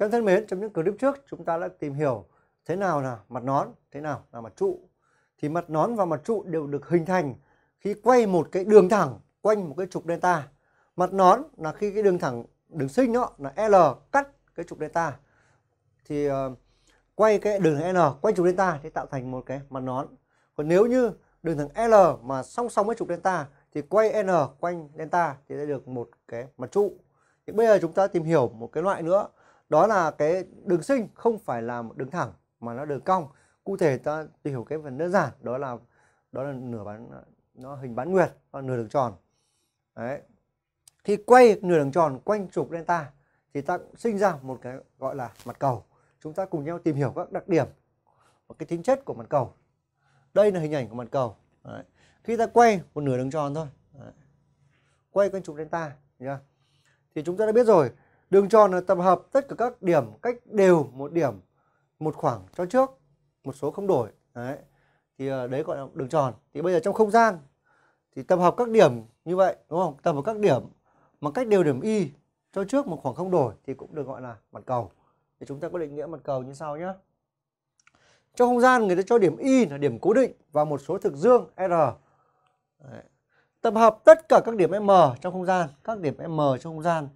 Các thân mến, trong những clip trước chúng ta đã tìm hiểu thế nào là mặt nón, thế nào là mặt trụ. Thì mặt nón và mặt trụ đều được hình thành khi quay một cái đường thẳng quanh một cái trục delta. Mặt nón là khi cái đường thẳng đường sinh đó là L cắt cái trục delta. Thì uh, quay cái đường thẳng L quanh trục delta thì tạo thành một cái mặt nón. Còn nếu như đường thẳng L mà song song với trục delta thì quay N quanh delta thì sẽ được một cái mặt trụ. Thì bây giờ chúng ta tìm hiểu một cái loại nữa đó là cái đường sinh không phải là đường thẳng mà nó đường cong cụ thể ta tìm hiểu cái phần đơn giản đó là đó là nửa bán nó hình bán nguyệt và nửa đường tròn đấy khi quay nửa đường tròn quanh trục delta thì ta sinh ra một cái gọi là mặt cầu chúng ta cùng nhau tìm hiểu các đặc điểm và cái tính chất của mặt cầu đây là hình ảnh của mặt cầu đấy. khi ta quay một nửa đường tròn thôi đấy. quay quanh trục delta nhá thì chúng ta đã biết rồi Đường tròn là tập hợp tất cả các điểm cách đều một điểm một khoảng cho trước, một số không đổi. Đấy. Thì ờ, đấy gọi là đường tròn. Thì bây giờ trong không gian thì tập hợp các điểm như vậy đúng không? Tập hợp các điểm mà cách đều điểm y cho trước một khoảng không đổi thì cũng được gọi là mặt cầu. Thì chúng ta có định nghĩa mặt cầu như sau nhé. Trong không gian người ta cho điểm y là điểm cố định và một số thực dương r. Đấy. Tập hợp tất cả các điểm m trong không gian, các điểm m trong không gian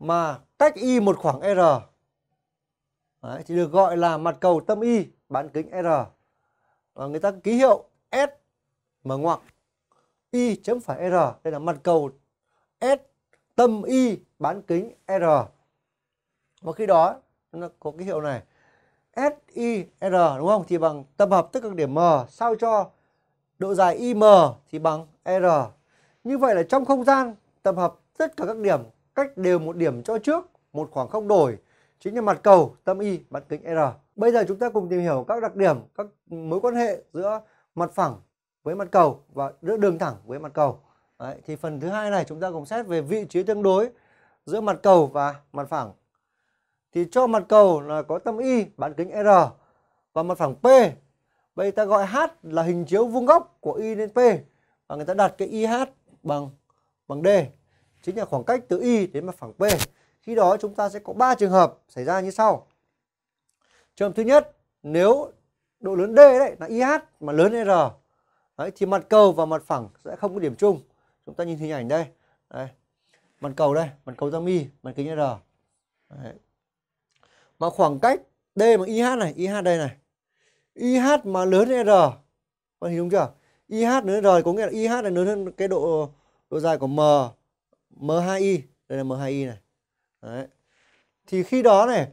mà cách y một khoảng R Đấy, thì được gọi là mặt cầu tâm y bán kính R và người ta ký hiệu S mở ngoặc y chấm phải R đây là mặt cầu S tâm y bán kính R và khi đó nó có ký hiệu này S i r đúng không thì bằng tập hợp tất các điểm M sao cho độ dài IM thì bằng R như vậy là trong không gian tập hợp tất cả các điểm cách đều một điểm cho trước, một khoảng không đổi chính là mặt cầu tâm y bán kính R. Bây giờ chúng ta cùng tìm hiểu các đặc điểm, các mối quan hệ giữa mặt phẳng với mặt cầu và giữa đường thẳng với mặt cầu. Đấy, thì phần thứ hai này chúng ta cùng xét về vị trí tương đối giữa mặt cầu và mặt phẳng. Thì cho mặt cầu là có tâm y bán kính R và mặt phẳng P. Bây ta gọi H là hình chiếu vuông góc của y lên P và người ta đặt cái IH bằng bằng D chính là khoảng cách từ Y đến mặt phẳng B. Khi đó chúng ta sẽ có 3 trường hợp xảy ra như sau. Trường hợp thứ nhất, nếu độ lớn D đấy là IH mà lớn R đấy, thì mặt cầu và mặt phẳng sẽ không có điểm chung. Chúng ta nhìn hình ảnh đây. đây. Mặt cầu đây, mặt cầu giang mi, mặt kính R. Đấy. Mà khoảng cách D bằng IH này, IH đây này. IH mà lớn hơn R. Bạn hiểu không chưa? IH lớn hơn R có nghĩa là IH là lớn hơn cái độ độ dài của M M2i đây là M2i này Đấy. thì khi đó này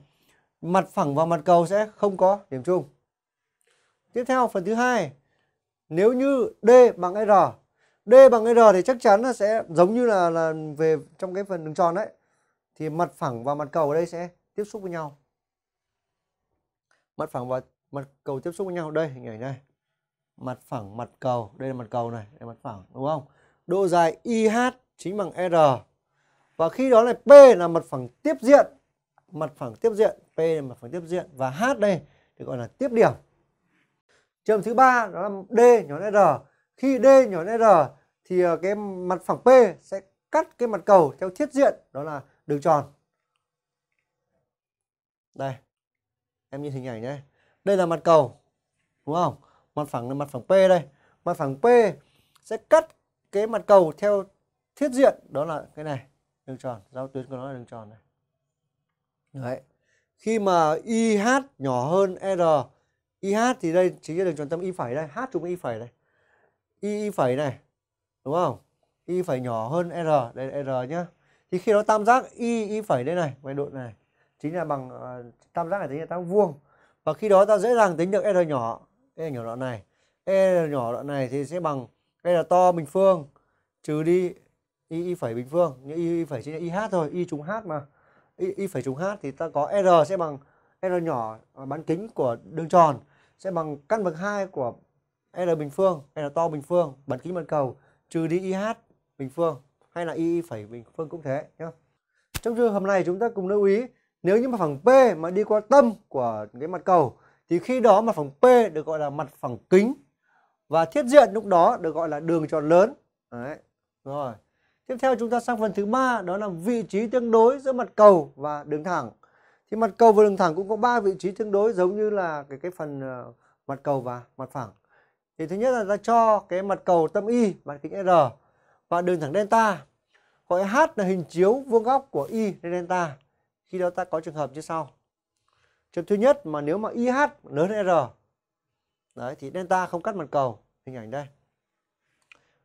mặt phẳng và mặt cầu sẽ không có điểm chung tiếp theo phần thứ hai nếu như D bằng R D bằng R thì chắc chắn là sẽ giống như là là về trong cái phần đường tròn đấy thì mặt phẳng và mặt cầu ở đây sẽ tiếp xúc với nhau mặt phẳng và mặt cầu tiếp xúc với nhau đây hình ảnh này mặt phẳng mặt cầu đây là mặt cầu này đây là mặt phẳng đúng không độ dài IH chính bằng R. Và khi đó là P là mặt phẳng tiếp diện. Mặt phẳng tiếp diện, P là mặt phẳng tiếp diện và H đây thì gọi là tiếp điểm. Trường thứ ba đó là D nhỏ R. Khi D nhỏ R thì ờ, cái mặt phẳng P sẽ cắt cái mặt cầu theo thiết diện đó là đường tròn. Đây. Em nhìn hình ảnh nhé Đây là mặt cầu. Đúng không? Mặt phẳng là mặt phẳng P đây. Mặt phẳng P sẽ cắt cái mặt cầu theo thiết diện đó là cái này đường tròn giao tuyến của nó là đường tròn này đấy khi mà ih nhỏ hơn r ih thì đây chính là đường tròn tâm y phẩy đây h trùng y phẩy đây y y phẩy này đúng không y phẩy nhỏ hơn r đây là r nhá thì khi nó tam giác y y phẩy đây này quay độ này chính là bằng uh, tam giác này tính là tam vuông và khi đó ta dễ dàng tính được r nhỏ e nhỏ đoạn này e nhỏ đoạn này thì sẽ bằng đây là to bình phương trừ đi y y phẩy bình phương như y y phẩy chính là y h thôi y trùng h mà y y phẩy trùng h thì ta có r sẽ bằng r nhỏ bán kính của đường tròn sẽ bằng căn bậc 2 của r bình phương r to bình phương bán kính mặt cầu trừ đi y h bình phương hay là y y phẩy bình phương cũng thế nhé. trong trường hợp này chúng ta cùng lưu ý nếu như mặt phẳng p mà đi qua tâm của cái mặt cầu thì khi đó mặt phẳng p được gọi là mặt phẳng kính và thiết diện lúc đó được gọi là đường tròn lớn đấy rồi Tiếp theo chúng ta sang phần thứ ba đó là vị trí tương đối giữa mặt cầu và đường thẳng. Thì mặt cầu và đường thẳng cũng có ba vị trí tương đối giống như là cái cái phần ờ, mặt cầu và mặt phẳng. Thì thứ nhất là ta cho cái mặt cầu tâm y bán kính R và đường thẳng delta gọi H là hình chiếu vuông góc của y lên delta. Khi đó ta có trường hợp như sau. Trường thứ nhất mà nếu mà IH lớn hơn R đấy thì delta không cắt mặt cầu, hình ảnh đây.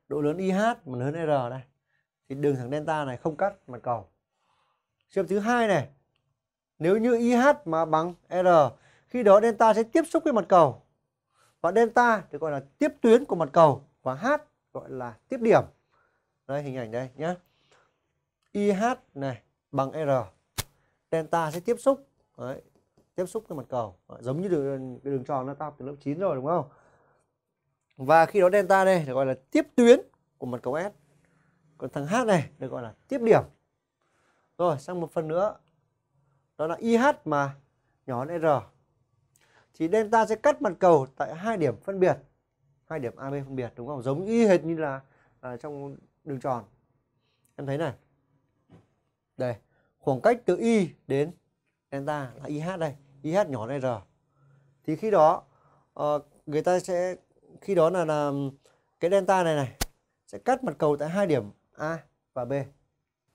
Độ lớn IH mà lớn hơn R đây thì đường thẳng delta này không cắt mặt cầu trường thứ hai này nếu như IH mà bằng R khi đó delta sẽ tiếp xúc với mặt cầu và delta thì gọi là tiếp tuyến của mặt cầu và H gọi là tiếp điểm đây hình ảnh đây nhé IH này bằng R delta sẽ tiếp xúc Đấy, tiếp xúc với mặt cầu giống như đường, cái đường tròn nó ta học từ lớp 9 rồi đúng không và khi đó delta đây gọi là tiếp tuyến của mặt cầu S còn thằng H này được gọi là tiếp điểm rồi sang một phần nữa đó là IH mà nhỏ hơn R thì delta sẽ cắt mặt cầu tại hai điểm phân biệt hai điểm AB phân biệt đúng không giống y hệt như là à, trong đường tròn em thấy này đây khoảng cách từ y đến delta là IH đây IH nhỏ hơn R thì khi đó ờ, người ta sẽ khi đó là, là cái delta này này sẽ cắt mặt cầu tại hai điểm A và B.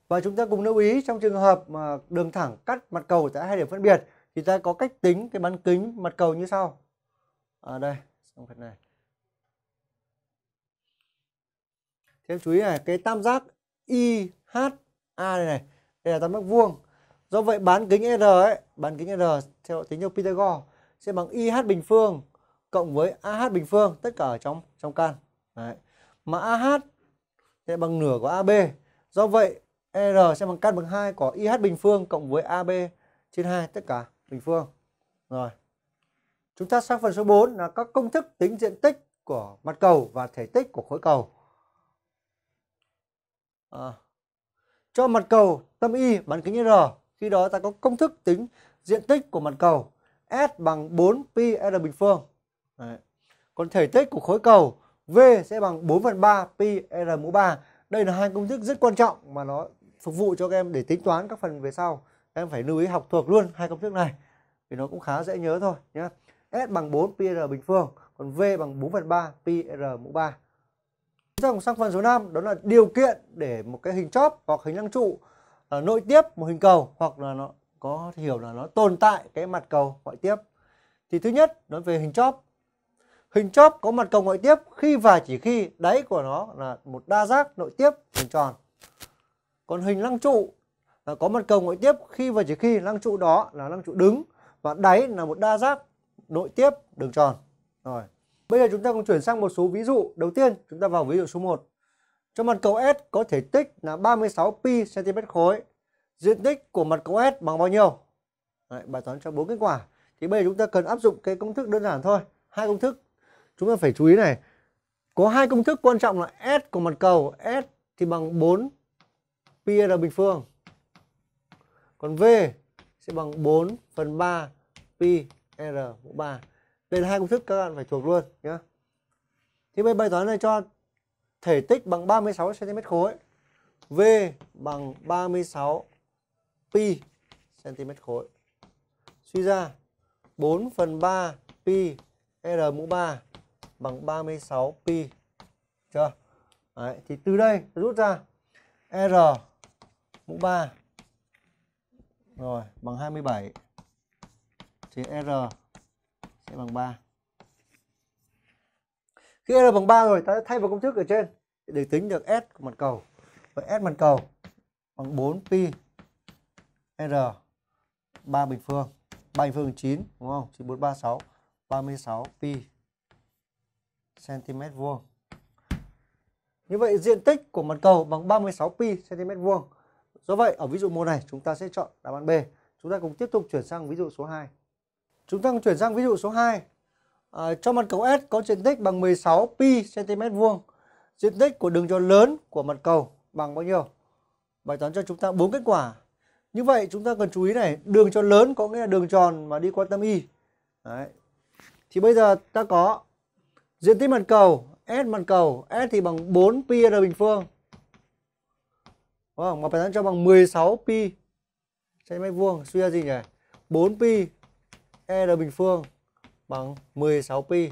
Và chúng ta cùng lưu ý trong trường hợp mà đường thẳng cắt mặt cầu tại hai điểm phân biệt thì ta có cách tính cái bán kính mặt cầu như sau. À đây, trong phần này. thêm chú ý này, cái tam giác IHA này này, đây là tam giác vuông. Do vậy bán kính R ấy, bán kính R theo tính theo Pythagore sẽ bằng IH bình phương cộng với AH bình phương tất cả ở trong trong can. Đấy. Mà AH sẽ bằng nửa của AB. Do vậy R sẽ bằng căn bằng 2 của IH bình phương cộng với AB trên 2 tất cả bình phương. Rồi. Chúng ta sang phần số 4 là các công thức tính diện tích của mặt cầu và thể tích của khối cầu. À, cho mặt cầu tâm Y bán kính R. Khi đó ta có công thức tính diện tích của mặt cầu S bằng 4 pi R bình phương. Đấy. Còn thể tích của khối cầu V sẽ bằng 4 phần 3 pi R mũ 3. Đây là hai công thức rất quan trọng mà nó phục vụ cho các em để tính toán các phần về sau. em phải lưu ý học thuộc luôn hai công thức này. vì nó cũng khá dễ nhớ thôi nhé. S bằng 4 pi R bình phương, còn V bằng 4 phần 3 pi R mũ 3. Dòng sang phần số 5 đó là điều kiện để một cái hình chóp hoặc hình lăng trụ à, nội tiếp một hình cầu hoặc là nó có hiểu là nó tồn tại cái mặt cầu ngoại tiếp. Thì thứ nhất nói về hình chóp Hình chóp có mặt cầu ngoại tiếp khi và chỉ khi đáy của nó là một đa giác nội tiếp hình tròn. Còn hình lăng trụ là có mặt cầu ngoại tiếp khi và chỉ khi lăng trụ đó là lăng trụ đứng và đáy là một đa giác nội tiếp đường tròn. Rồi. Bây giờ chúng ta cùng chuyển sang một số ví dụ. Đầu tiên, chúng ta vào ví dụ số 1. Cho mặt cầu S có thể tích là 36 pi cm khối. Diện tích của mặt cầu S bằng bao nhiêu? Đấy, bài toán cho bốn kết quả. Thì bây giờ chúng ta cần áp dụng cái công thức đơn giản thôi, hai công thức chúng ta phải chú ý này. Có hai công thức quan trọng là S của mặt cầu, S thì bằng 4 pi r bình phương. Còn V sẽ bằng 4 phần 3 pi r mũ 3. Đây là hai công thức các bạn phải thuộc luôn nhé. Thì bây bài toán này cho thể tích bằng 36 cm khối. V bằng 36 pi cm khối. Suy ra 4 phần 3 pi r mũ 3 bằng 36 pi. Chưa? Đấy, thì từ đây rút ra R mũ 3 rồi bằng 27 thì R sẽ bằng 3. Khi R bằng 3 rồi ta thay vào công thức ở trên để tính được S của mặt cầu. Vậy S mặt cầu bằng 4 pi R 3 bình phương. 3 bình phương 9 đúng không? 9436 36 pi cm vuông. Như vậy diện tích của mặt cầu bằng 36 pi cm vuông. Do vậy ở ví dụ mô này chúng ta sẽ chọn đáp án B. Chúng ta cùng tiếp tục chuyển sang ví dụ số 2. Chúng ta cùng chuyển sang ví dụ số 2. À, cho mặt cầu S có diện tích bằng 16 pi cm vuông. Diện tích của đường tròn lớn của mặt cầu bằng bao nhiêu? Bài toán cho chúng ta bốn kết quả. Như vậy chúng ta cần chú ý này, đường tròn lớn có nghĩa là đường tròn mà đi qua tâm y. Đấy. Thì bây giờ ta có Diện tích mặt cầu S mặt cầu S thì bằng 4 pi r bình phương. Đúng không? Mà phải dẫn cho bằng 16 pi trên mét vuông suy ra gì nhỉ? 4 pi r bình phương bằng 16 pi.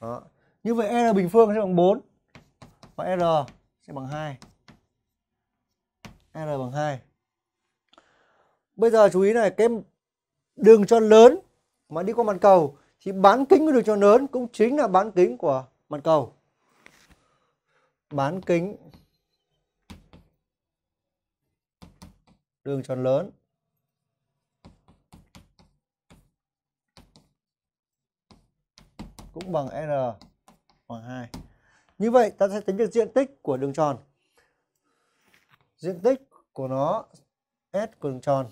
Đó. Như vậy r bình phương sẽ bằng 4 và r sẽ bằng 2. r bằng 2. Bây giờ chú ý này, cái đường tròn lớn mà đi qua mặt cầu thì bán kính của đường tròn lớn cũng chính là bán kính của mặt cầu bán kính đường tròn lớn cũng bằng R bằng 2. Như vậy ta sẽ tính được diện tích của đường tròn. Diện tích của nó S của đường tròn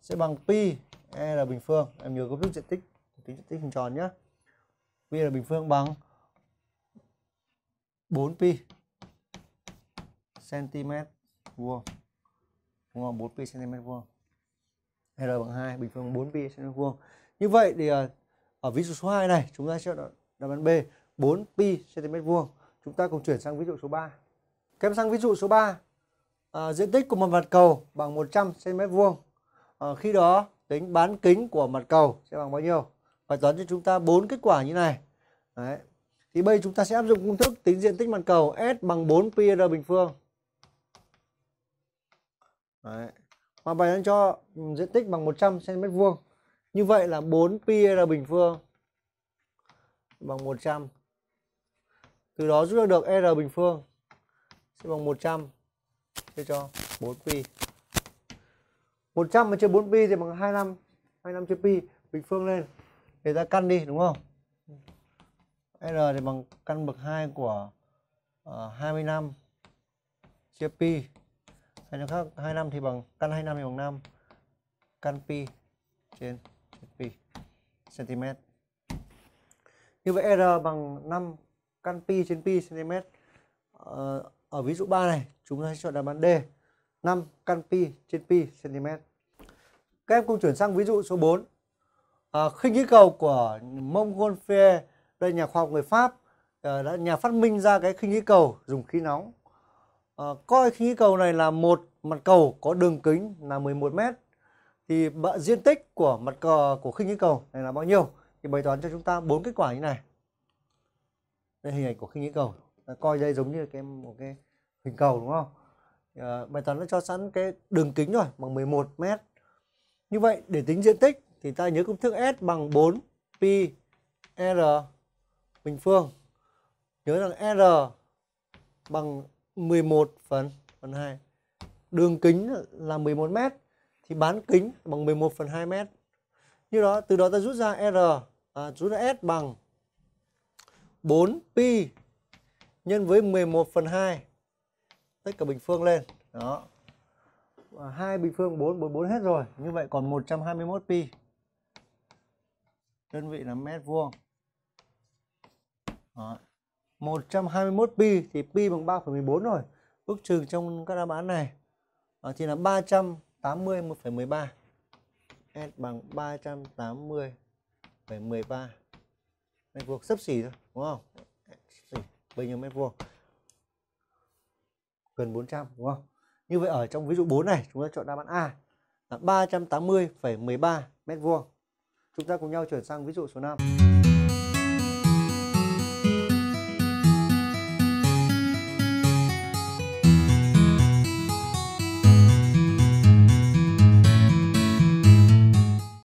sẽ bằng pi E là bình phương em nhớ công thức diện tích tính diện tích hình tròn nhé Pi là bình phương bằng 4 pi cm vuông đúng không 4 pi cm vuông R bằng 2 bình phương 4 pi cm vuông như vậy thì à, ở ví dụ số 2 này chúng ta sẽ đáp án B 4 pi cm vuông chúng ta cùng chuyển sang ví dụ số 3 kém sang ví dụ số 3 à, diện tích của một mặt cầu bằng 100 cm vuông à, khi đó tính bán kính của mặt cầu sẽ bằng bao nhiêu bài toán cho chúng ta bốn kết quả như này Đấy. thì bây chúng ta sẽ áp dụng công thức tính diện tích mặt cầu s bằng 4 pi r bình phương Đấy. mà bài toán cho ừ, diện tích bằng 100 cm vuông như vậy là 4 pi r bình phương bằng 100 từ đó rút ra được r bình phương sẽ bằng 100 chia cho 4 pi 100 mà chia 4 pi thì bằng 25 25 chia pi bình phương lên thì ta căn đi đúng không R thì bằng căn bậc 2 của uh, 25 chia pi hay nói khác 25 thì bằng căn 25 thì bằng 5 căn pi trên, trên pi cm như vậy R bằng 5 căn pi trên pi cm uh, ờ, ở ví dụ 3 này chúng ta sẽ chọn đáp án D 5 căn pi trên pi cm. Các em cùng chuyển sang ví dụ số 4. À, khinh khí cầu của Montgolfier, đây nhà khoa học người Pháp à, đã nhà phát minh ra cái khinh khí cầu dùng khí nóng. À, coi khinh khí cầu này là một mặt cầu có đường kính là 11 m thì bạ, diện tích của mặt cờ của khinh khí cầu này là bao nhiêu? Thì bày toán cho chúng ta bốn kết quả như này. Đây hình ảnh của khinh khí cầu. Ta coi đây giống như cái một cái hình cầu đúng không? Ờ, bài toán nó cho sẵn cái đường kính rồi bằng 11 mét như vậy để tính diện tích thì ta nhớ công thức S bằng 4 pi R bình phương nhớ rằng R bằng 11 phần phần 2 đường kính là 11 mét thì bán kính bằng 11 phần 2 mét như đó từ đó ta rút ra R à, rút ra S bằng 4 pi nhân với 11 phần 2 tích cả bình phương lên đó hai bình phương 444 hết rồi như vậy còn 121 pi đơn vị là mét vuông đó. 121 pi thì pi bằng 3,14 rồi ước trừ trong các đáp án này đó, ờ, thì là 380,13 S bằng 380,13 mét vuông sấp xỉ thôi đúng không? Bao nhiêu mét vuông? gần 400 đúng không? Như vậy ở trong ví dụ 4 này chúng ta chọn đáp án A là 380,13 mét vuông. Chúng ta cùng nhau chuyển sang ví dụ số 5.